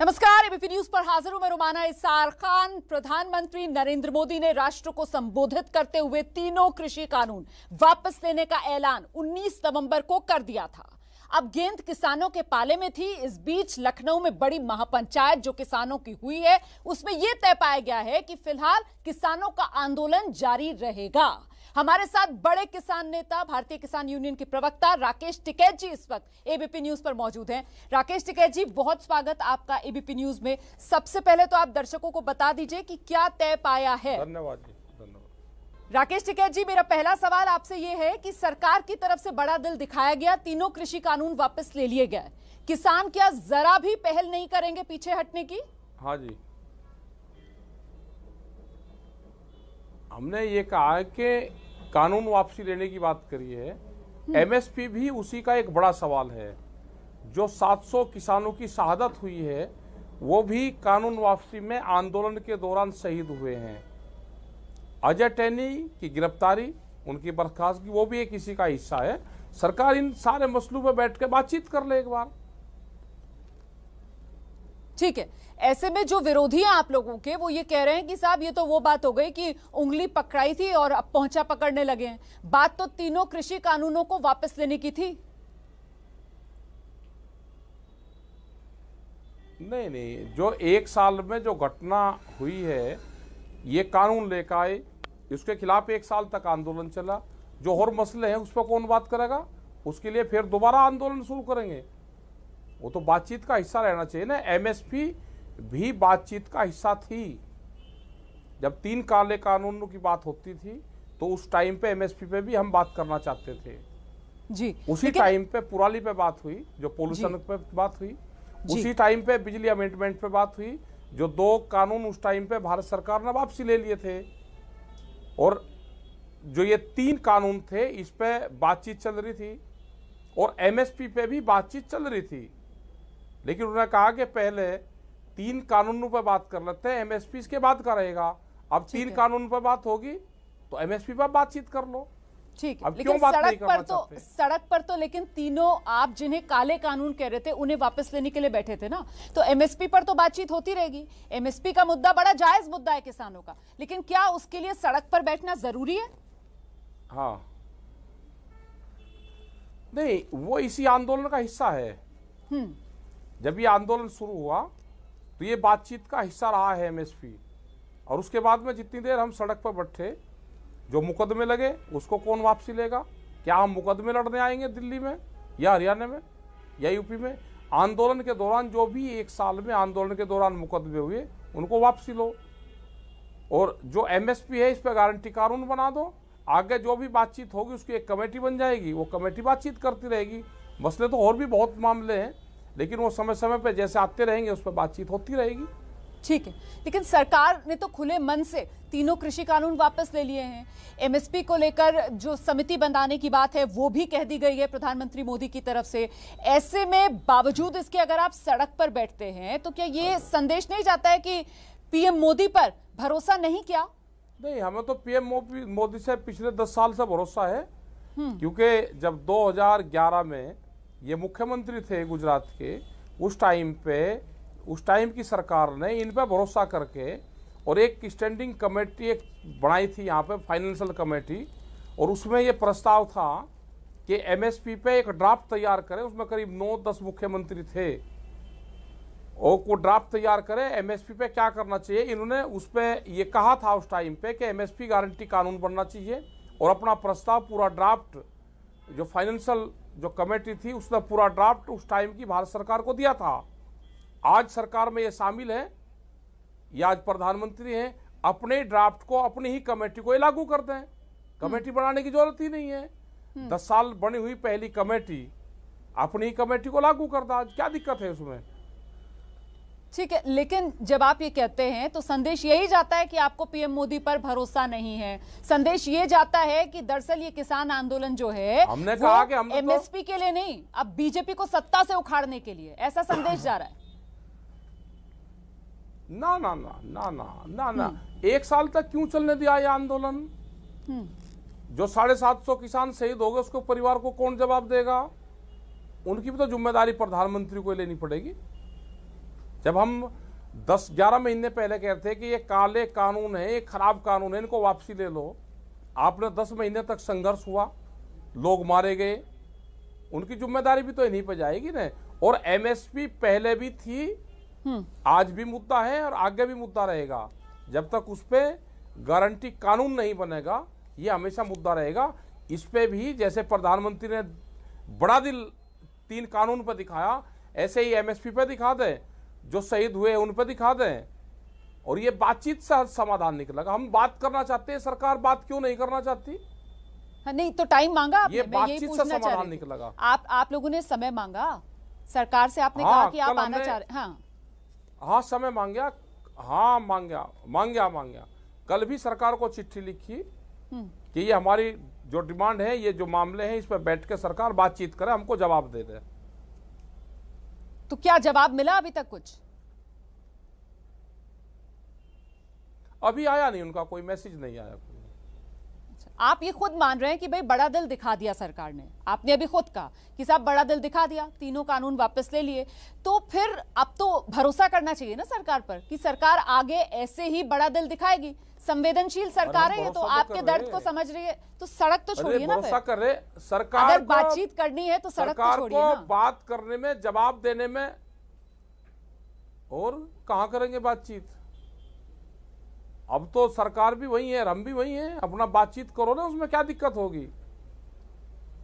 नमस्कार ABP news पर हाजिर हूं मैं रुमाना इसार खान प्रधानमंत्री नरेंद्र मोदी ने राष्ट्र को संबोधित करते हुए तीनों कृषि कानून वापस लेने का ऐलान 19 नवंबर को कर दिया था अब गेंद किसानों के पाले में थी इस बीच लखनऊ में बड़ी महापंचायत जो किसानों की हुई है उसमें यह तय पाया गया है कि फिलहाल किसानों का आंदोलन जारी रहेगा हमारे साथ बड़े किसान नेता भारतीय किसान यूनियन के प्रवक्ता राकेश टिकैत जी इस वक्त एबीपी न्यूज पर मौजूद हैं राकेश टिकैत जी बहुत स्वागत आपका एबीपी न्यूज में सबसे पहले तो आप दर्शकों को बता दीजिए कि क्या तय पाया है धन्यवाद जी राकेश टिकैत जी मेरा पहला सवाल आपसे ये है कि सरकार की तरफ से बड़ा दिल दिखाया गया तीनों कृषि कानून वापस ले लिए गए किसान क्या जरा भी पहल नहीं करेंगे पीछे हटने की हाँ जी हमने ये कहा कि कानून वापसी लेने की बात करी है एमएसपी हम्म। भी उसी का एक बड़ा सवाल है जो 700 किसानों की शहादत हुई है वो भी कानून वापसी में आंदोलन के दौरान शहीद हुए हैं अजय टैनी की गिरफ्तारी उनकी बर्खास्तगी वो भी एक इसी का हिस्सा है सरकार इन सारे मसलों पर बैठ कर बातचीत कर ले एक बार ठीक है ऐसे में जो विरोधी हैं आप लोगों के वो ये कह रहे हैं कि साहब ये तो वो बात हो गई कि उंगली पकड़ाई थी और अब पहुंचा पकड़ने लगे हैं बात तो तीनों कृषि कानूनों को वापस लेने की थी नहीं नहीं जो एक साल में जो घटना हुई है ये कानून लेकर आए इसके खिलाफ एक साल तक आंदोलन चला जो और मसले हैं उस पर कौन बात करेगा उसके लिए फिर दोबारा आंदोलन शुरू करेंगे वो तो बातचीत का हिस्सा रहना चाहिए ना एमएसपी भी बातचीत का हिस्सा थी जब तीन काले कानूनों की बात होती थी तो उस टाइम पे एमएसपी पे भी हम बात करना चाहते थे जी उसी टाइम पे पुराली पे बात हुई जो पोल्यूशन पे बात हुई उसी टाइम पे बिजली अमेंडमेंट पे बात हुई जो दो कानून उस टाइम पे भारत सरकार ने वापसी ले लिए थे और जो ये तीन कानून थे इस पे बातचीत चल रही थी और एमएसपी पे भी बातचीत चल रही थी लेकिन उन्होंने कहा कि पहले तीन कानूनों पर बात कर लेते हैं एमएसपी के बाद करेगा अब तीन कानून पर बात होगी तो एमएसपी पर बातचीत कर लो ठीक है लेकिन सड़क पर तो सड़क पर तो लेकिन तीनों आप जिन्हें काले कानून कह रहे थे उन्हें वापस लेने के लिए बैठे थे ना तो एमएसपी पर तो बातचीत होती रहेगी एमएसपी का मुद्दा बड़ा जायज मुद्दा है किसानों का लेकिन क्या उसके लिए सड़क पर बैठना जरूरी है हाँ नहीं वो इसी आंदोलन का हिस्सा है हम्म। जब ये आंदोलन शुरू हुआ तो ये बातचीत का हिस्सा रहा है एमएसपी और उसके बाद में जितनी देर हम सड़क पर बैठे जो मुकदमे लगे उसको कौन वापसी लेगा क्या हम मुकदमे लड़ने आएंगे दिल्ली में या हरियाणा में या यूपी में आंदोलन के दौरान जो भी एक साल में आंदोलन के दौरान मुकदमे हुए उनको वापसी लो और जो एमएसपी है इस पर गारंटी कानून बना दो आगे जो भी बातचीत होगी उसकी एक कमेटी बन जाएगी वो कमेटी बातचीत करती रहेगी मसले तो और भी बहुत मामले हैं लेकिन वो समय समय पर जैसे आते रहेंगे उस पर बातचीत होती रहेगी ठीक है लेकिन सरकार ने तो खुले मन से तीनों कृषि कानून वापस ले लिए हैं एमएसपी को लेकर जो समिति बनाने की बात है वो भी कह दी गई है प्रधानमंत्री मोदी की तरफ से ऐसे में बावजूद इसके अगर आप सड़क पर बैठते हैं तो क्या ये संदेश नहीं जाता है कि पीएम मोदी पर भरोसा नहीं क्या नहीं हमें तो पीएम मोदी से पिछले दस साल से भरोसा है हम्म। क्योंकि जब दो में ये मुख्यमंत्री थे गुजरात के उस टाइम पे उस टाइम की सरकार ने इन पर भरोसा करके और एक स्टैंडिंग कमेटी एक बनाई थी यहाँ पे फाइनेंशियल कमेटी और उसमें ये प्रस्ताव था कि एमएसपी पे एक ड्राफ्ट तैयार करें उसमें करीब नौ दस मुख्यमंत्री थे और को ड्राफ्ट तैयार करें एमएसपी पे क्या करना चाहिए इन्होंने उस पर यह कहा था उस टाइम पे कि एमएसपी गारंटी कानून बनना चाहिए और अपना प्रस्ताव पूरा ड्राफ्ट जो फाइनेंशियल जो कमेटी थी उसने पूरा ड्राफ्ट उस टाइम की भारत सरकार को दिया था आज सरकार में ये शामिल है या आज प्रधानमंत्री हैं अपने ड्राफ्ट को अपनी ही कमेटी को लागू कर दें कमेटी हम्म। बनाने की जरूरत ही नहीं है हम्म। दस साल बनी हुई पहली कमेटी अपनी ही कमेटी को लागू कर दें आज क्या दिक्कत है उसमें ठीक है लेकिन जब आप ये कहते हैं तो संदेश यही जाता है कि आपको पीएम मोदी पर भरोसा नहीं है संदेश ये जाता है कि दरअसल ये किसान आंदोलन जो है हमने कहा कि हम एमएसपी तो... के लिए नहीं अब बीजेपी को सत्ता से उखाड़ने के लिए ऐसा संदेश जा रहा है ना ना ना ना ना ना ना हम्म। एक साल तक क्यों चलने दिया ये आंदोलन हम्म। जो साढ़े सात सौ किसान शहीद हो गए उसको परिवार को कौन जवाब देगा उनकी भी तो जिम्मेदारी प्रधानमंत्री को लेनी पड़ेगी जब हम 10-11 महीने पहले कहते थे कि ये काले कानून है ये खराब कानून है इनको वापसी ले लो आपने 10 महीने तक संघर्ष हुआ लोग मारे गए उनकी जिम्मेदारी भी तो इन्हीं पर जाएगी ना और एमएसपी पहले भी थी हम्म। आज भी मुद्दा है और आगे भी मुद्दा रहेगा जब तक उस पर गारंटी कानून नहीं बनेगा ये हमेशा मुद्दा रहेगा इस पर भी जैसे प्रधानमंत्री ने बड़ा दिल तीन कानून पर दिखाया ऐसे ही एमएसपी पर दिखा दें जो शहीद हुए उन पर दिखा दें और ये बातचीत से समाधान निकलेगा हम बात करना चाहते हैं सरकार बात क्यों नहीं करना चाहती हाँ, नहीं तो टाइम मांगा आपने ये बातचीत से समाधान निकलेगा आप आप लोगों ने समय मांगा सरकार से आपने हाँ, कहा कि आप आना चाह रहे हाँ हाँ समय मांगा हाँ मांगा मांगा मांगा कल भी सरकार को चिट्ठी लिखी हम्म। कि ये हमारी जो डिमांड है ये जो मामले हैं इस पर बैठ के सरकार बातचीत करे हमको जवाब दे दे तो क्या जवाब मिला अभी तक कुछ अभी आया नहीं उनका कोई मैसेज नहीं आया आप ये खुद मान रहे हैं कि भाई बड़ा दिल दिखा दिया सरकार ने आपने अभी खुद कहा कि साहब बड़ा दिल दिखा दिया तीनों कानून वापस ले लिए तो फिर अब तो भरोसा करना चाहिए ना सरकार पर कि सरकार आगे ऐसे ही बड़ा दिल दिखाएगी संवेदनशील सरकार है ये तो, तो आपके दर्द को समझ रही है तो सड़क तो छोड़िए ना कर रहे सरकार अगर बातचीत करनी है तो सड़क तो छोड़िए बात करने में जवाब देने में और कहा करेंगे बातचीत अब तो सरकार भी वही है हम भी वही है अपना बातचीत करो ना उसमें क्या दिक्कत होगी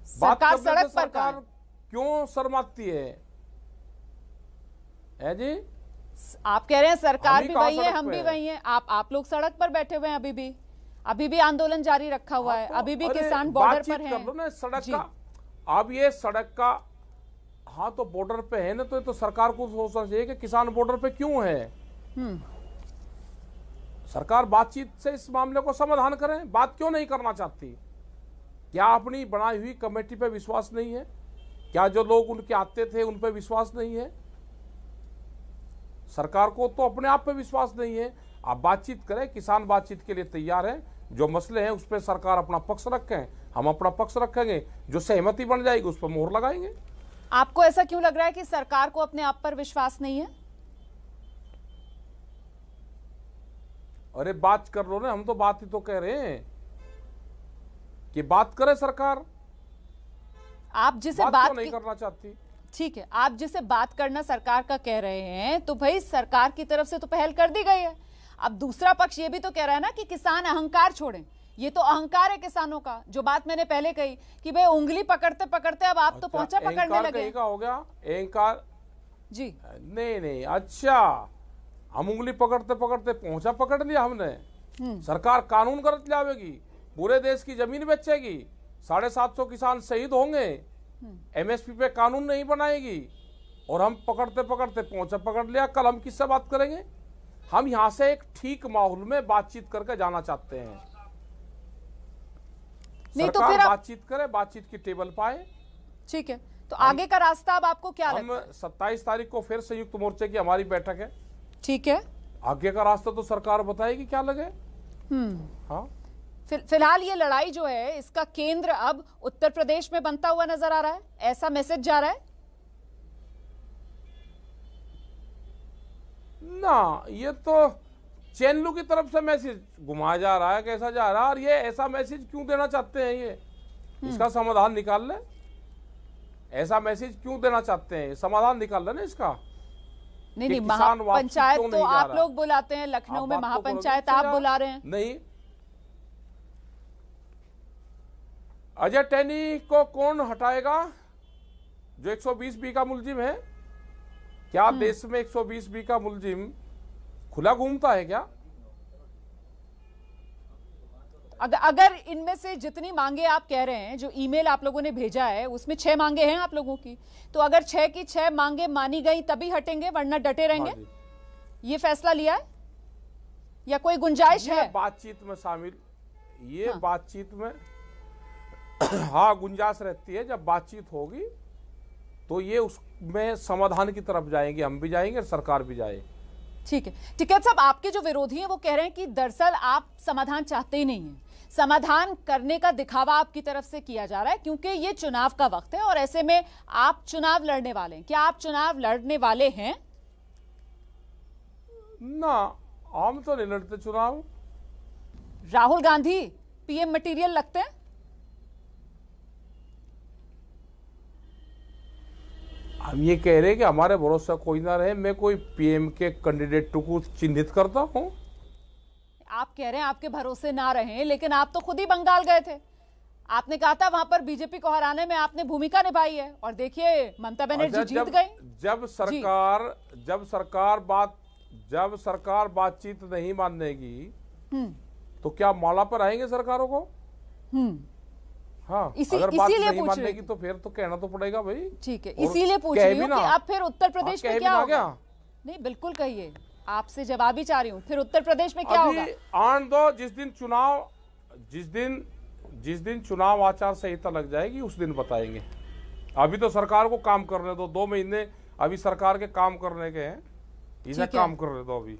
सरकार सड़क पर सरकार क्यों शर्माती है है जी आप कह रहे हैं सरकार भी वही है हम भी वही है आप आप लोग सड़क पर बैठे हुए हैं अभी भी अभी भी आंदोलन जारी रखा हुआ है अभी भी किसान बॉर्डर पर है सड़क का अब ये सड़क का हाँ तो बॉर्डर पे है ना तो ये तो सरकार को सोचना चाहिए कि किसान बॉर्डर पे क्यों है हम्म। सरकार बातचीत से इस मामले को समाधान करें बात क्यों नहीं करना चाहती क्या अपनी बनाई हुई कमेटी पर विश्वास नहीं है क्या जो लोग उनके आते थे उन पर विश्वास नहीं है सरकार को तो अपने आप पर विश्वास नहीं है आप बातचीत करें किसान बातचीत के लिए तैयार हैं जो मसले हैं उस पर सरकार अपना पक्ष रखें हम अपना पक्ष रखेंगे जो सहमति बन जाएगी उस पर मोहर लगाएंगे आपको ऐसा क्यों लग रहा है कि सरकार को अपने आप पर विश्वास नहीं है अरे बात कर लो ना हम तो बात ही तो कह रहे हैं कि बात करे सरकार आप जिसे बात, बात नहीं करना चाहती ठीक है आप जिसे बात करना सरकार का कह रहे हैं तो भाई सरकार की तरफ से तो पहल कर दी गई है अब दूसरा पक्ष ये भी तो कह रहा है ना कि किसान अहंकार छोड़ें ये तो अहंकार है किसानों का जो बात मैंने पहले कही कि भाई उंगली पकड़ते पकड़ते अब आप तो पहुंचा अच्छा, पकड़ने लगे हो गया अहंकार जी नहीं नहीं अच्छा हम उंगली पकड़ते पकड़ते पहुंचा पकड़ लिया हमने हम्म। सरकार कानून गलत लावेगी पूरे देश की जमीन बेचेगी साढ़े सात सौ किसान शहीद होंगे एमएसपी हम्म। पे कानून नहीं बनाएगी और हम पकड़ते पकड़ते पहुंचा पकड़ लिया कल हम किससे बात करेंगे हम यहां से एक ठीक माहौल में बातचीत करके जाना चाहते हैं नहीं तो फिर बातचीत करे बातचीत की टेबल पाए ठीक है तो आगे का रास्ता अब आपको क्या हम सत्ताईस तारीख को फिर संयुक्त मोर्चे की हमारी बैठक है ठीक है आगे का रास्ता तो सरकार बताएगी क्या लगे हम्म। हाँ फिलहाल ये लड़ाई जो है इसका केंद्र अब उत्तर प्रदेश में बनता हुआ नजर आ रहा है ऐसा मैसेज जा रहा है ना ये तो चैनलू की तरफ से मैसेज घुमाया जा रहा है कैसा जा रहा है और ये ऐसा मैसेज क्यों देना चाहते हैं ये हम्म। इसका समाधान निकाल ले ऐसा मैसेज क्यों देना चाहते हैं समाधान निकाल लेना ना इसका नहीं नहीं पंचायत तो आप लोग बुलाते हैं लखनऊ में तो महापंचायत आप बुला रहे हैं नहीं अजय टैनी को कौन हटाएगा जो 120 बी का मुलजिम है क्या हम्म। देश में 120 बी का मुलजिम खुला घूमता है क्या अगर इनमें से जितनी मांगे आप कह रहे हैं जो ईमेल आप लोगों ने भेजा है उसमें छह मांगे हैं आप लोगों की तो अगर छह की छह मांगे मानी गई तभी हटेंगे वरना डटे रहेंगे हाँ ये फैसला लिया है या कोई गुंजाइश है बातचीत में शामिल ये हाँ। बातचीत में हाँ गुंजाइश रहती है जब बातचीत होगी तो ये उसमें समाधान की तरफ जाएंगे हम भी जाएंगे सरकार भी जाएगी ठीक है टिकैत साहब आपके जो विरोधी हैं वो कह रहे हैं कि दरअसल आप समाधान चाहते ही नहीं हैं समाधान करने का दिखावा आपकी तरफ से किया जा रहा है क्योंकि ये चुनाव का वक्त है और ऐसे में आप चुनाव लड़ने वाले हैं क्या आप चुनाव लड़ने वाले हैं ना आम तो नहीं लड़ते चुनाव राहुल गांधी पीएम मटेरियल लगते हैं हम ये कह रहे हैं कि हमारे भरोसा कोई ना रहे मैं कोई पीएम के कैंडिडेट को चिन्हित करता हूं आप कह रहे हैं आपके भरोसे ना रहे लेकिन आप तो खुद ही बंगाल गए थे आपने कहा था वहां पर बीजेपी को हराने में आपने भूमिका निभाई है और देखिए ममता बनर्जी जीत गई जब सरकार जब सरकार बात जब सरकार बातचीत नहीं मानेगी हम्म। तो क्या माला पर आएंगे सरकारों को हम्म। हाँ, इसी, नहीं तो फिर तो कहना तो पड़ेगा भाई ठीक है इसीलिए पूछ रही हूँ आप फिर उत्तर हाँ, प्रदेश में क्या हो गया नहीं बिल्कुल कहिए आपसे जवाब ही चाह रही हूँ फिर उत्तर प्रदेश में क्या होगा आन दो जिस दिन चुनाव जिस दिन जिस दिन चुनाव आचार संहिता लग जाएगी उस दिन बताएंगे अभी तो सरकार को काम करने दो दो महीने अभी सरकार के काम करने के हैं इसे काम करने दो अभी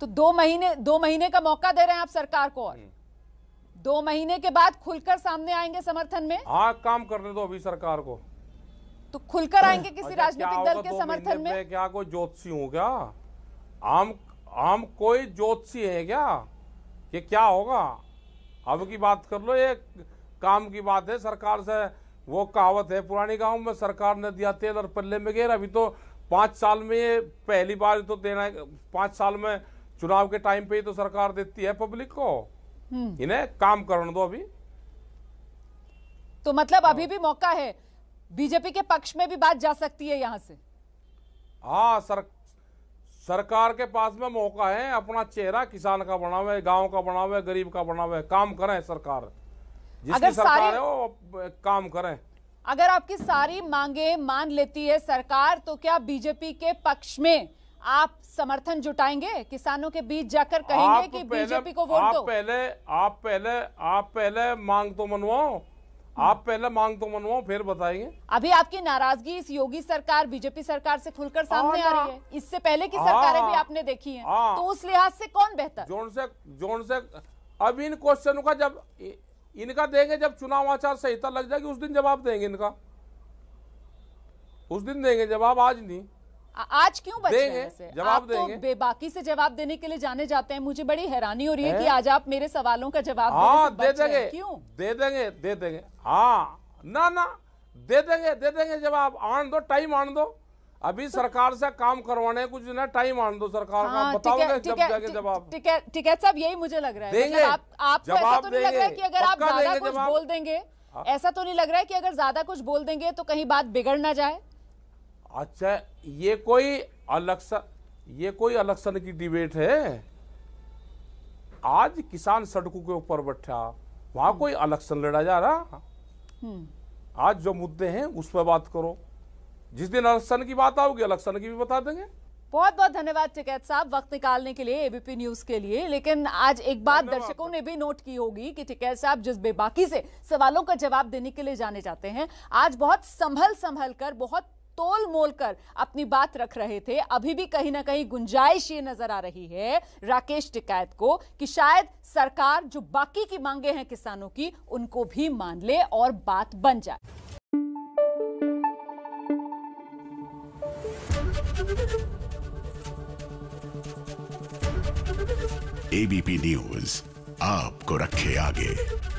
तो दो महीने दो महीने का मौका दे रहे हैं आप सरकार को और हम्म। दो महीने के बाद खुलकर सामने आएंगे समर्थन में हाँ काम करने दो अभी सरकार को तो खुलकर आएंगे किसी राजनीतिक दल के समर्थन में क्या कोई ज्योतिषी हूँ क्या आम आम कोई ज्योतिषी है क्या ये क्या होगा अब की बात कर लो ये काम की बात है सरकार से वो कहावत है पुरानी गाँव में सरकार ने दिया तेल और पल्ले में गेर अभी तो पाँच साल में ये पहली बार तो देना पाँच साल में चुनाव के टाइम पे ही तो सरकार देती है पब्लिक को हम्म। इन्हें काम करने दो अभी तो मतलब अभी हाँ। भी मौका है बीजेपी के पक्ष में भी बात जा सकती है यहाँ से हाँ सर सरकार के पास में मौका है अपना चेहरा किसान का बनावे गांव का बनावे गरीब का बनावे काम करें सरकार जिसकी सरकार है वो काम करें अगर आपकी सारी मांगे मान लेती है सरकार तो क्या बीजेपी के पक्ष में आप समर्थन जुटाएंगे किसानों के बीच जाकर कहेंगे कि बीजेपी को वोट दो पहले आप पहले आप पहले मांग तो मनवाओ आप पहले मांग तो मनवाओ फिर बताएंगे अभी आपकी नाराजगी इस योगी सरकार बीजेपी सरकार से खुलकर हाँ सामने आ रही है इससे पहले की सरकारें भी हाँ। आपने देखी हैं हाँ। तो उस लिहाज से कौन बेहतर जोन से जोन से अब इन क्वेश्चनों का जब इनका देंगे जब चुनाव आचार संहिता लग जाएगी उस दिन जवाब देंगे इनका उस दिन देंगे जवाब आज नहीं आज क्यों बच देंगे, रहे जवाब तो देंगे तो बेबाकी से जवाब देने के लिए जाने जाते हैं मुझे बड़ी हैरानी हो रही है, कि आज आप मेरे सवालों का जवाब हाँ, दे देंगे क्यों दे देंगे दे देंगे हाँ ना ना दे देंगे दे देंगे जवाब आन दो टाइम आन दो अभी तो, सरकार से काम करवाने कुछ ना टाइम आन दो सरकार हाँ, का बताओगे जब जाके जवाब है साहब यही मुझे लग रहा है मतलब देंगे, आप आपको तो ऐसा तो नहीं लग रहा है कि अगर आप ज्यादा कुछ बोल देंगे हाँ। ऐसा तो नहीं लग रहा है कि अगर ज्यादा कुछ बोल देंगे तो कहीं बात बिगड़ ना जाए अच्छा ये कोई अलक्शन ये कोई अलक्शन की डिबेट है आज किसान सड़कों के ऊपर बैठा वहां कोई सन लड़ा जा रहा हम्म। आज जो मुद्दे हैं उस पर बात करो जिस दिन अलक्शन की बात आओगी अलक्शन की भी बता देंगे बहुत बहुत धन्यवाद टिकैत साहब वक्त निकालने के लिए एबीपी न्यूज के लिए लेकिन आज एक बात दर्शकों ने भी नोट की होगी कि टिकैत साहब जिस बेबाकी से सवालों का जवाब देने के लिए जाने जाते हैं आज बहुत संभल संभल कर बहुत तोल मोल कर अपनी बात रख रहे थे अभी भी कहीं ना कहीं गुंजाइश ये नजर आ रही है राकेश टिकैत को कि शायद सरकार जो बाकी की मांगे हैं किसानों की उनको भी मान ले और बात बन जाए एबीपी न्यूज आपको रखे आगे